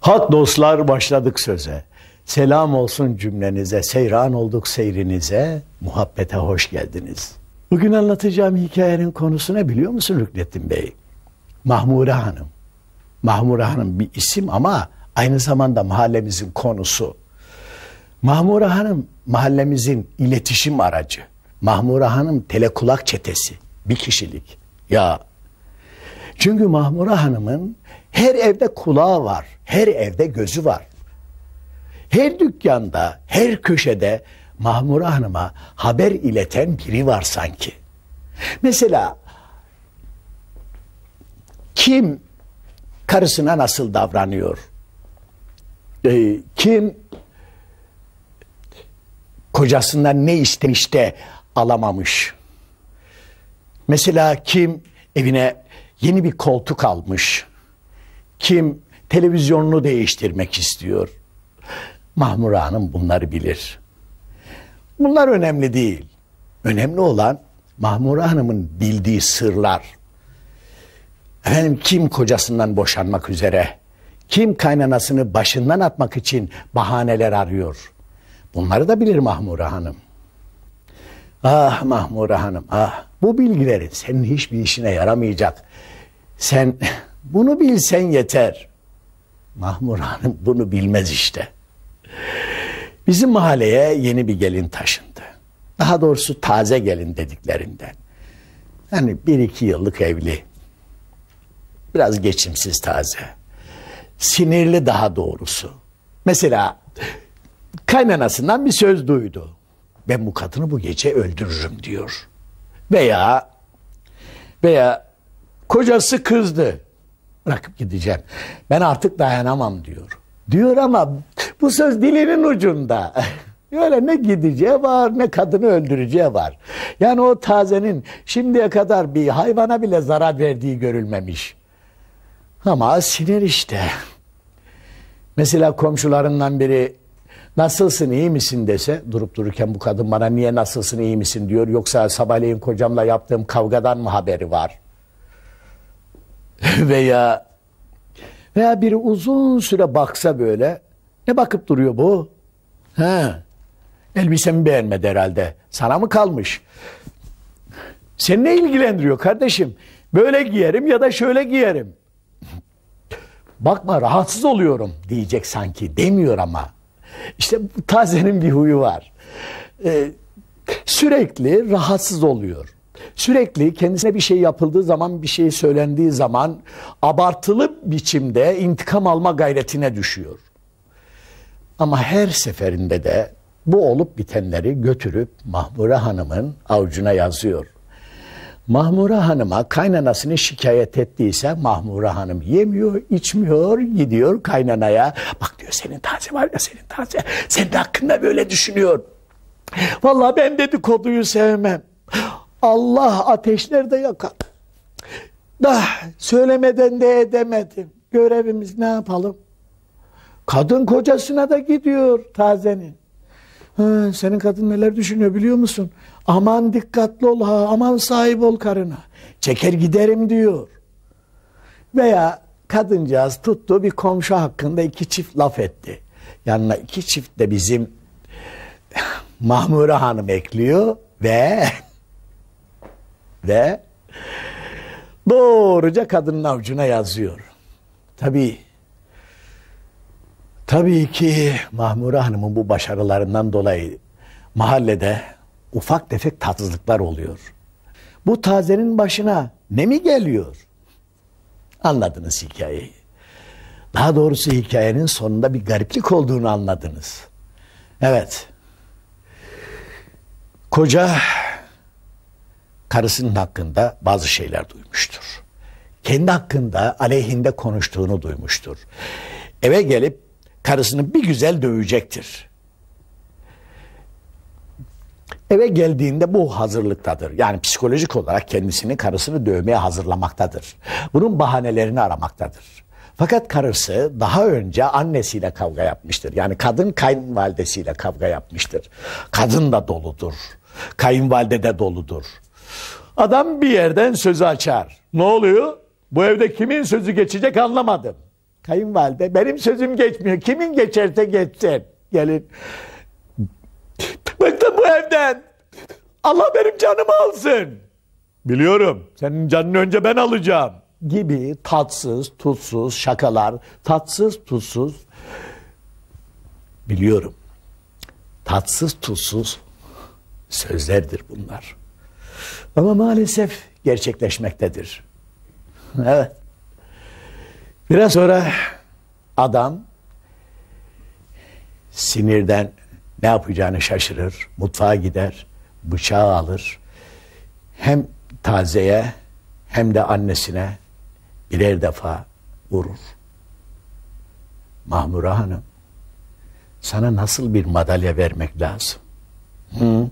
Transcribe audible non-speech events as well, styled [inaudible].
Hat dostlar başladık söze. Selam olsun cümlenize, seyran olduk seyrinize, muhabbete hoş geldiniz. Bugün anlatacağım hikayenin konusu ne biliyor musun Rüknettin Bey? Mahmure Hanım. Mahmure Hanım bir isim ama aynı zamanda mahallemizin konusu. Mahmure Hanım mahallemizin iletişim aracı. Mahmure Hanım telekulak çetesi. Bir kişilik. Ya çünkü Mahmure Hanım'ın her evde kulağı var, her evde gözü var. Her dükkanda, her köşede Mahmur Hanım'a haber ileten biri var sanki. Mesela kim karısına nasıl davranıyor? Ee, kim kocasından ne istemiş de alamamış? Mesela kim evine yeni bir koltuk almış? Kim televizyonunu değiştirmek istiyor? Mahmur Hanım bunları bilir. Bunlar önemli değil. Önemli olan Mahmure Hanım'ın bildiği sırlar. Efendim kim kocasından boşanmak üzere, kim kaynanasını başından atmak için bahaneler arıyor. Bunları da bilir Mahmure Hanım. Ah Mahmure Hanım ah bu bilgilerin senin hiçbir işine yaramayacak. Sen bunu bilsen yeter. Mahmur Hanım bunu bilmez işte. Bizim mahalleye yeni bir gelin taşındı. Daha doğrusu taze gelin dediklerinden. Yani bir iki yıllık evli. Biraz geçimsiz taze. Sinirli daha doğrusu. Mesela kaynanasından bir söz duydu. Ben bu kadını bu gece öldürürüm diyor. Veya veya kocası kızdı bırakıp gideceğim. Ben artık dayanamam diyor. Diyor ama bu söz dilinin ucunda. [laughs] Öyle ne gideceği var ne kadını öldüreceği var. Yani o tazenin şimdiye kadar bir hayvana bile zarar verdiği görülmemiş. Ama sinir işte. Mesela komşularından biri nasılsın iyi misin dese durup dururken bu kadın bana niye nasılsın iyi misin diyor. Yoksa sabahleyin kocamla yaptığım kavgadan mı haberi var? veya veya biri uzun süre baksa böyle ne bakıp duruyor bu? He. Elbisemi beğenmedi herhalde. Sana mı kalmış? Seni ne ilgilendiriyor kardeşim? Böyle giyerim ya da şöyle giyerim. Bakma rahatsız oluyorum diyecek sanki. Demiyor ama. İşte tazenin bir huyu var. Ee, sürekli rahatsız oluyor. Sürekli kendisine bir şey yapıldığı zaman, bir şey söylendiği zaman abartılı biçimde intikam alma gayretine düşüyor. Ama her seferinde de bu olup bitenleri götürüp Mahmure Hanım'ın avucuna yazıyor. Mahmure Hanım'a kaynanasını şikayet ettiyse Mahmure Hanım yemiyor, içmiyor, gidiyor kaynanaya. Bak diyor senin taze var ya senin taze, senin hakkında böyle düşünüyor. Vallahi ben dedikoduyu sevmem. Allah ateşlerde yakar. Dah söylemeden de edemedim. Görevimiz ne yapalım? Kadın kocasına da gidiyor tazenin. Ha, senin kadın neler düşünüyor biliyor musun? Aman dikkatli ol ha, aman sahip ol karına. Çeker giderim diyor. Veya kadıncağız tuttu bir komşu hakkında iki çift laf etti. Yanına iki çift de bizim [laughs] Mahmure Hanım ekliyor ve [laughs] ve doğruca kadının avucuna yazıyor. Tabii Tabii ki Mahmure Hanım'ın bu başarılarından dolayı mahallede ufak tefek tatsızlıklar oluyor. Bu tazenin başına ne mi geliyor? Anladınız hikayeyi. Daha doğrusu hikayenin sonunda bir gariplik olduğunu anladınız. Evet. Koca karısının hakkında bazı şeyler duymuştur. Kendi hakkında aleyhinde konuştuğunu duymuştur. Eve gelip karısını bir güzel dövecektir. Eve geldiğinde bu hazırlıktadır. Yani psikolojik olarak kendisini karısını dövmeye hazırlamaktadır. Bunun bahanelerini aramaktadır. Fakat karısı daha önce annesiyle kavga yapmıştır. Yani kadın kayınvalidesiyle kavga yapmıştır. Kadın da doludur. Kayınvalide de doludur. Adam bir yerden sözü açar. Ne oluyor? Bu evde kimin sözü geçecek anlamadım. Kayınvalide benim sözüm geçmiyor. Kimin geçerse geçsin. Gelin. Bıktım bu evden. Allah benim canımı alsın. Biliyorum. Senin canını önce ben alacağım. Gibi tatsız, tutsuz şakalar. Tatsız, tutsuz. Biliyorum. Tatsız, tutsuz sözlerdir bunlar. Ama maalesef gerçekleşmektedir. evet. Biraz sonra adam sinirden ne yapacağını şaşırır. Mutfağa gider, bıçağı alır. Hem tazeye hem de annesine birer defa vurur. Mahmura Hanım, sana nasıl bir madalya vermek lazım? Hı?